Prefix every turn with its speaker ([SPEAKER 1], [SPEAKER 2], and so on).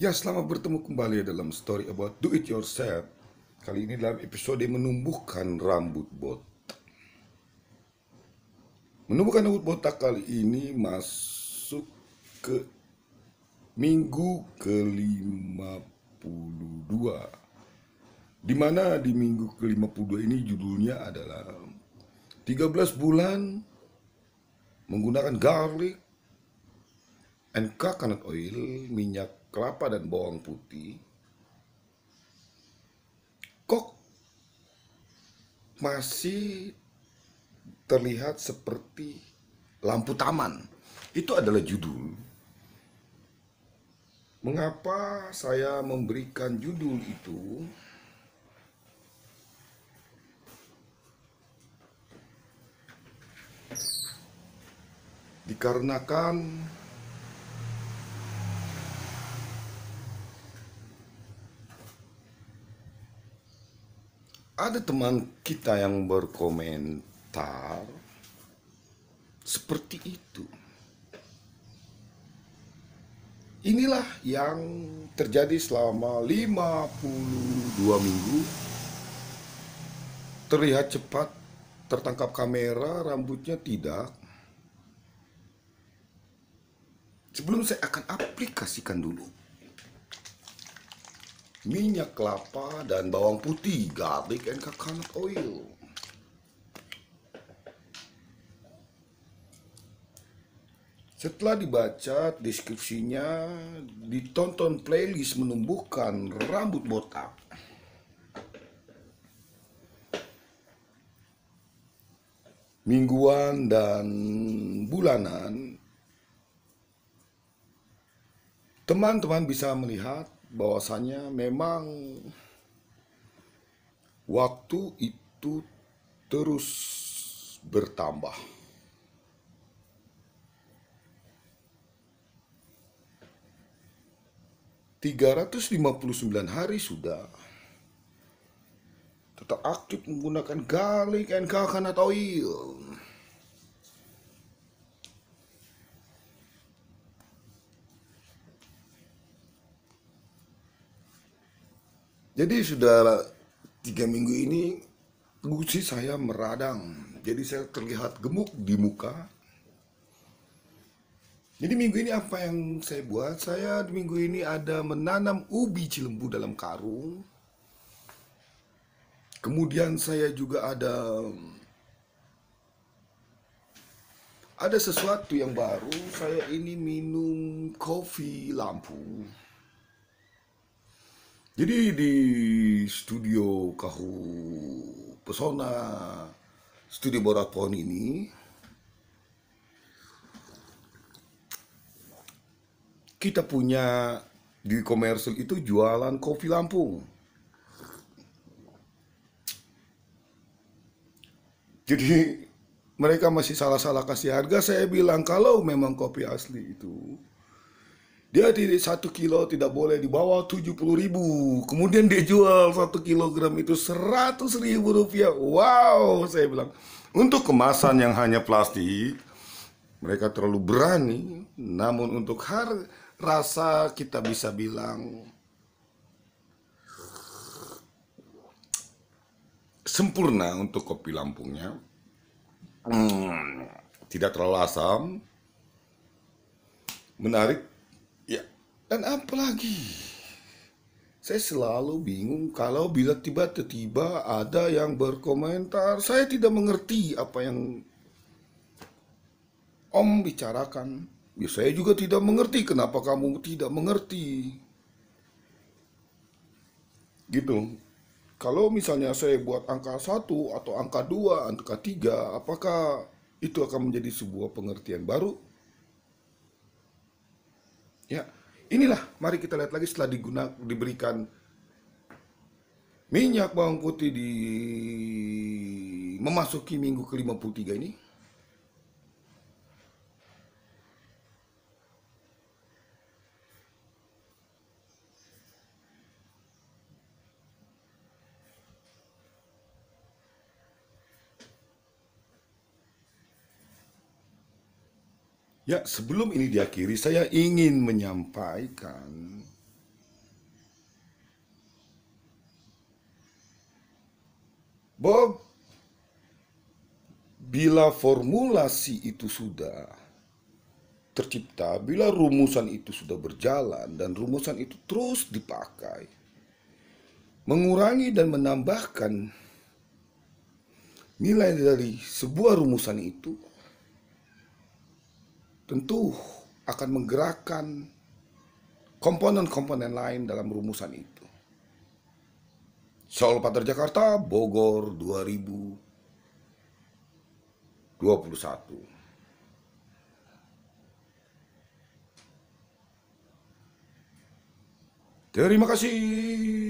[SPEAKER 1] Ya, selamat bertemu kembali dalam Story About Do It Yourself. Kali ini dalam episode menumbuhkan rambut botak. Menumbuhkan rambut botak kali ini masuk ke minggu ke-52. Dimana di minggu ke-52 ini judulnya adalah 13 bulan menggunakan garlic and coconut oil, minyak kelapa dan bawang putih kok masih terlihat seperti lampu taman itu adalah judul mengapa saya memberikan judul itu dikarenakan ada teman kita yang berkomentar seperti itu. Inilah yang terjadi selama 52 minggu. Terlihat cepat, tertangkap kamera, rambutnya tidak. Sebelum saya akan aplikasikan dulu minyak kelapa dan bawang putih garlic and coconut oil setelah dibaca deskripsinya ditonton playlist menumbuhkan rambut botak mingguan dan bulanan teman-teman bisa melihat bahwasannya memang waktu itu terus bertambah. Tiga ratus lima puluh sembilan hari sudah tetap aktif menggunakan garlic and coconut oil Jadi sudah tiga minggu ini gusi saya meradang. Jadi saya terlihat gemuk di muka. Jadi minggu ini apa yang saya buat? Saya minggu ini ada menanam ubi cilembu dalam karung. Kemudian saya juga ada ada sesuatu yang baru. Saya ini minum kopi lampu. Jadi di studio Kahu Pesona Studio Borat Pohon ini kita punya di komersil itu jualan kopi Lampung. Jadi mereka masih salah-salah kasih harga, saya bilang kalau memang kopi asli itu dia di satu kilo tidak boleh di tujuh puluh ribu kemudian dia jual satu kilogram itu seratus ribu rupiah wow saya bilang untuk kemasan yang hanya plastik mereka terlalu berani namun untuk harga rasa kita bisa bilang sempurna untuk kopi Lampungnya hmm, tidak terlalu asam menarik dan apalagi saya selalu bingung kalau bila tiba-tiba ada yang berkomentar, saya tidak mengerti apa yang Om bicarakan. Ya, saya juga tidak mengerti kenapa kamu tidak mengerti. Gitu. Kalau misalnya saya buat angka 1 atau angka 2, angka 3, apakah itu akan menjadi sebuah pengertian baru? Ya, Inilah mari kita lihat lagi setelah digunakan diberikan minyak bawang putih di memasuki minggu ke-53 ini Ya, sebelum ini diakhiri, saya ingin menyampaikan Bob, bila formulasi itu sudah tercipta, bila rumusan itu sudah berjalan dan rumusan itu terus dipakai, mengurangi dan menambahkan nilai dari sebuah rumusan itu tentu akan menggerakkan komponen-komponen lain dalam rumusan itu. Soal Pater Jakarta, Bogor 2021. Terima kasih.